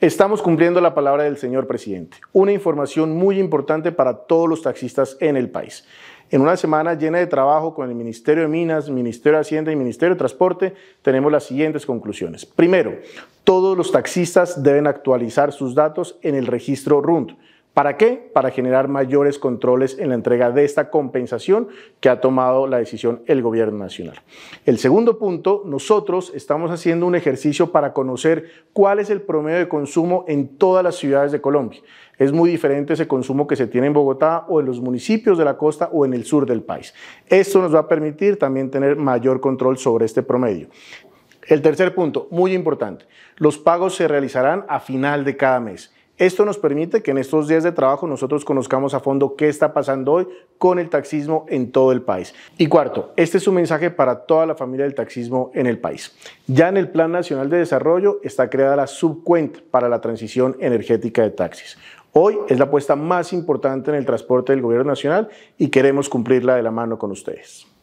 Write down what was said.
Estamos cumpliendo la palabra del señor presidente. Una información muy importante para todos los taxistas en el país. En una semana llena de trabajo con el Ministerio de Minas, Ministerio de Hacienda y Ministerio de Transporte, tenemos las siguientes conclusiones. Primero, todos los taxistas deben actualizar sus datos en el registro RUNT. ¿Para qué? Para generar mayores controles en la entrega de esta compensación que ha tomado la decisión el gobierno nacional. El segundo punto, nosotros estamos haciendo un ejercicio para conocer cuál es el promedio de consumo en todas las ciudades de Colombia. Es muy diferente ese consumo que se tiene en Bogotá o en los municipios de la costa o en el sur del país. Esto nos va a permitir también tener mayor control sobre este promedio. El tercer punto, muy importante, los pagos se realizarán a final de cada mes. Esto nos permite que en estos días de trabajo nosotros conozcamos a fondo qué está pasando hoy con el taxismo en todo el país. Y cuarto, este es un mensaje para toda la familia del taxismo en el país. Ya en el Plan Nacional de Desarrollo está creada la subcuenta para la transición energética de taxis. Hoy es la apuesta más importante en el transporte del Gobierno Nacional y queremos cumplirla de la mano con ustedes.